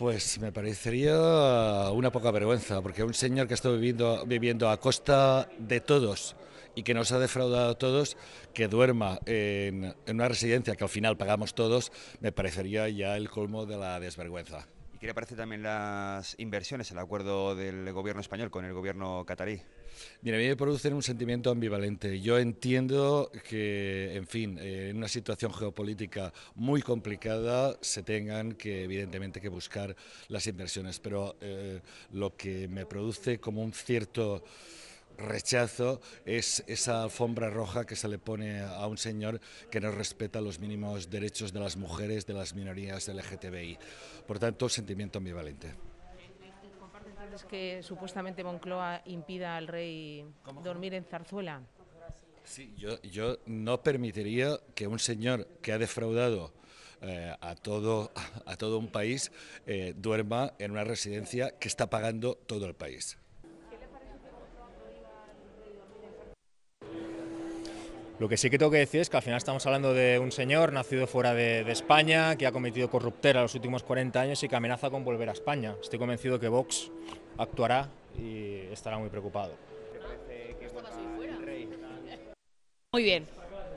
Pues me parecería una poca vergüenza, porque un señor que está viviendo, viviendo a costa de todos y que nos ha defraudado a todos, que duerma en, en una residencia que al final pagamos todos, me parecería ya el colmo de la desvergüenza. ¿Qué le parece también las inversiones, el acuerdo del gobierno español con el gobierno catarí? Mira, a mí me producen un sentimiento ambivalente. Yo entiendo que, en fin, eh, en una situación geopolítica muy complicada se tengan que, evidentemente, que buscar las inversiones, pero eh, lo que me produce como un cierto rechazo es esa alfombra roja que se le pone a un señor que no respeta los mínimos derechos de las mujeres, de las minorías LGTBI. Por tanto, sentimiento ambivalente. ¿Compartes que supuestamente Moncloa impida al rey dormir en Zarzuela? Sí, yo, no permitiría que un señor que ha defraudado eh, a, todo, a todo un país eh, duerma en una residencia que está pagando todo el país. Lo que sí que tengo que decir es que al final estamos hablando de un señor nacido fuera de, España, que ha cometido corruptera los últimos 40 años y que amenaza con volver a España. Estoy convencido que Vox actuará y estará muy preocupado. Muy bien.